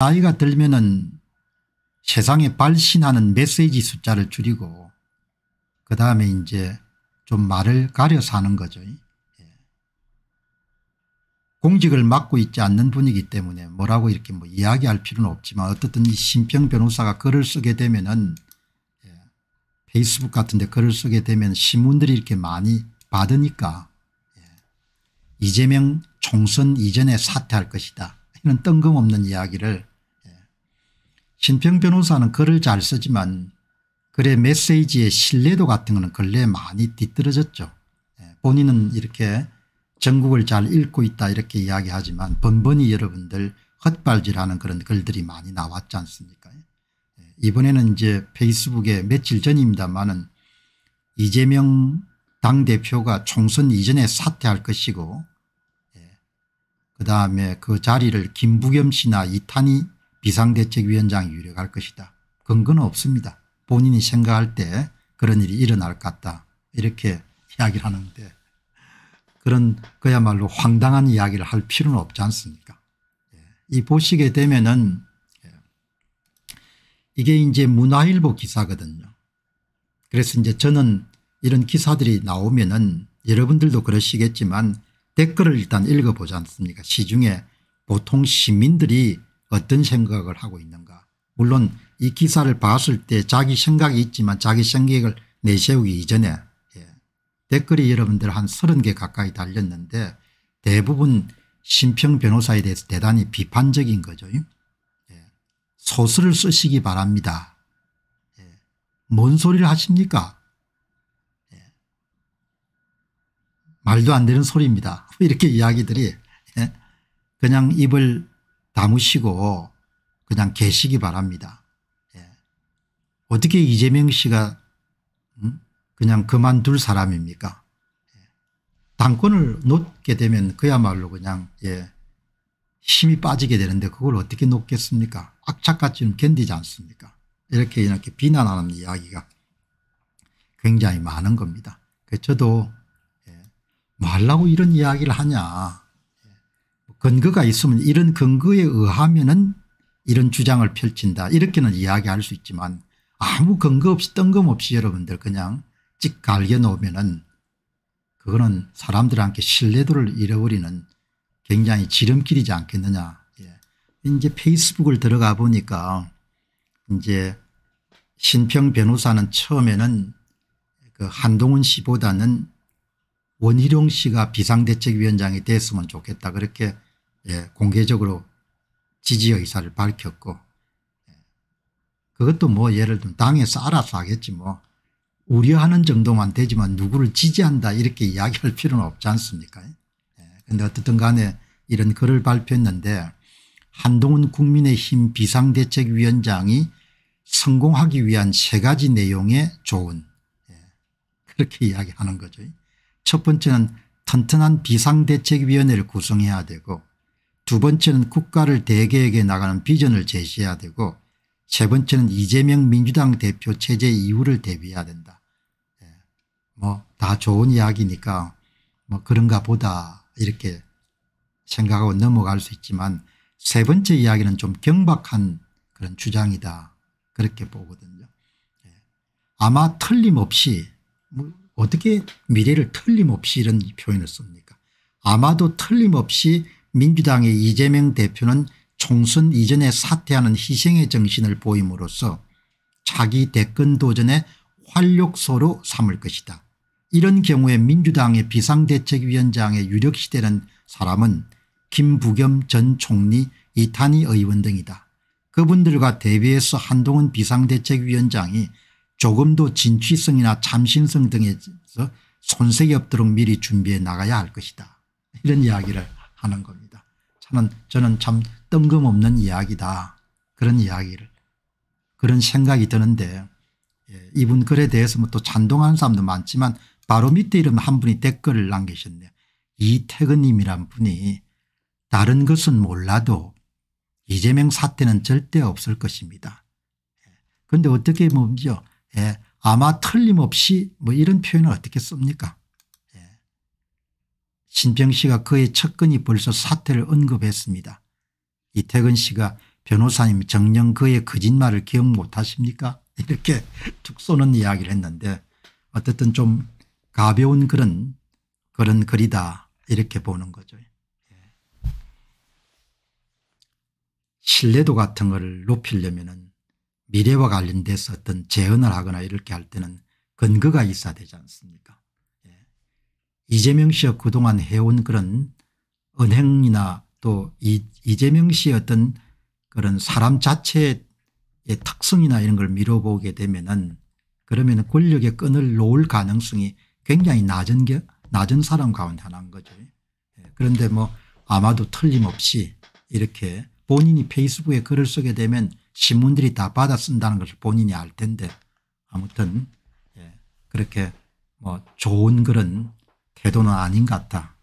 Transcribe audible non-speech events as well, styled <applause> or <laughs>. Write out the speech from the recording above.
나이가 들면은 세상에 발신하는 메시지 숫자를 줄이고 그 다음에 이제 좀 말을 가려서 하는 거죠. 예. 공직을 맡고 있지 않는 분이기 때문에 뭐라고 이렇게 뭐 이야기할 필요는 없지만 어떻든 이 신평 변호사가 글을 쓰게 되면은 예, 페이스북 같은 데 글을 쓰게 되면 신문들이 이렇게 많이 받으니까 예, 이재명 총선 이전에 사퇴할 것이다. 이런 뜬금없는 이야기를 신평 변호사는 글을 잘 쓰지만 글의 메시지의 신뢰도 같은 거는 근래에 많이 뒤떨어졌죠. 예, 본인은 이렇게 전국을 잘 읽고 있다 이렇게 이야기하지만 번번이 여러분들 헛발질하는 그런 글들이 많이 나왔지 않습니까 예. 예, 이번에는 이제 페이스북에 며칠 전입니다마는 이재명 당대표가 총선 이전에 사퇴할 것이고 그다음에 그 자리를 김부겸 씨나 이탄희 비상대책위원장이 유력할 것이다. 근거는 없습니다. 본인이 생각할 때 그런 일이 일어날 것 같다. 이렇게 이야기를 하는데 그런 그야말로 황당한 이야기를 할 필요는 없지 않습니까 예. 이 보시게 되면은 예. 이게 이제 문화일보 기사거든요. 그래서 이제 저는 이런 기사들이 나오면은 여러분들도 그러시겠지만 댓글을 일단 읽어보지 않습니까 시중에 보통 시민들이 어떤 생각을 하고 있는가 물론 이 기사를 봤을 때 자기 생각이 있지만 자기 생각을 내세우기 이전에 예. 댓글이 여러분들 한 30개 가까이 달렸는데 대부분 심평 변호사에 대해서 대단히 비판적인 거죠. 예. 소설을 쓰시기 바랍니다. 예. 뭔 소리를 하십니까 예. 말도 안 되는 소리입니다. <laughs> 이렇게 이야기들이 예, 그냥 입을 담으시고 그냥 계시기 바랍니다. 예. 어떻게 이재명 씨가 음? 그냥 그만둘 사람입니까 예. 당권을 놓게 되면 그야말로 그냥 예. 힘이 빠지게 되는데 그걸 어떻게 놓겠습니까 악착같이 견디지 않습니까 이렇게 이렇게 비난하는 이야기가 굉장히 많은 겁니다. 그 저도 예, 뭐 하려고 이런 이야기를 하냐 근거가 있으면 이런 근거에 의하면은 이런 주장을 펼친다 이렇게는 이야기할 수 있지만 아무 근거 없이 뜬금없이 여러분들 그냥 찍 갈겨 놓으면은 그거는 사람들한테 신뢰도를 잃어버리는 굉장히 지름길이지 않겠느냐. 예. 이제 페이스북을 들어가 보니까 이제 신평 변호사는 처음에는 그 한동훈 씨보다는 원희룡 씨가 비상대책위원장이 됐으면 좋겠다 그렇게 예, 공개적으로 지지 의사를 밝혔고 예. 그것도 뭐 예를 들면 당에서 알아서 하겠지 뭐 우려하는 정도만 되지만 누구를 지지한다 이렇게 이야기할 필요는 없지 않습니까 그런데 예. 어떻든 간에 이런 글을 발표했는데 한동훈 국민의힘 비상대책위원장이 성공하기 위한 세 가지 내용의 조언 예. 그렇게 이야기하는 거죠. 첫 번째는 튼튼한 비상대책위원회를 구성해야 되고 두 번째는 국가를 대개에게 나가는 비전을 제시해야 되고 세 번째는 이재명 민주당 대표 체제 이후를 대비해야 된다. 예. 뭐다 좋은 이야기니까 뭐 그런가 보다 이렇게 생각하고 넘어갈 수 있지만 세 번째 이야기는 좀 경박한 그런 주장이다 그렇게 보거든요. 예. 아마 틀림없이 뭐 어떻게 미래를 틀림없이 이런 표현을 씁니까 아마도 틀림없이 민주당의 이재명 대표는 총선 이전에 사퇴하는 희생의 정신을 보임으로써 자기 대권 도전의 활력소로 삼을 것이다. 이런 경우에 민주당의 비상대책위원장의 유력시되는 사람은 김부겸 전 총리 이탄희 의원 등이다. 그분들과 대비해서 한동훈 비상대책위원장이 조금도 진취성이나 참신성 등에서 손색이 없도록 미리 준비해 나가야 할 것이다. 이런 이야기를 하는 겁니다. 저는, 저는 참 뜬금없는 이야기다. 그런 이야기를 그런 생각이 드는데 예, 이분 글에 대해서 뭐또 찬동하는 사람도 많지만 바로 밑에 이름 한 분이 댓글을 남기셨네요. 이태근님이란 분이 다른 것은 몰라도 이재명 사태는 절대 없을 것입니다. 그런데 예, 어떻게 뭐죠? 예, 아마 틀림없이 뭐 이런 표현을 어떻게 씁니까? 신평 씨가 그의 첫근이 벌써 사태를 언급했습니다. 이태근 씨가 변호사님 정녕 그의 거짓말을 기억 못하십니까 <laughs> 이렇게 툭 쏘는 이야기를 했는데 어쨌든 좀 가벼운 그런 그런 글이다 이렇게 보는 거죠. 예. 신뢰도 같은 것 높이려면 미래와 관련돼서 어떤 재언을 하거나 이렇게 할 때는 근거가 있어야 되지 않습니까 예. 이재명 씨가 그동안 해온 그런 은행이나또 이, 이재명 씨의 어떤 그런 사람 자체의 특성이나 이런 걸 미뤄보게 되면은 그러면 권력의 끈을 놓을 가능성이 굉장히 낮은 게 낮은 사람 가운데 하나인 거죠. 예, 그런데 뭐 아마도 틀림없이 이렇게 본인이 페이스북에 글을 쓰게 되면 신문들이 다 받아 쓴다는 것을 본인이 알 텐데 아무튼 예, 그렇게 뭐 좋은 그런 태도는 아닌 것 같다.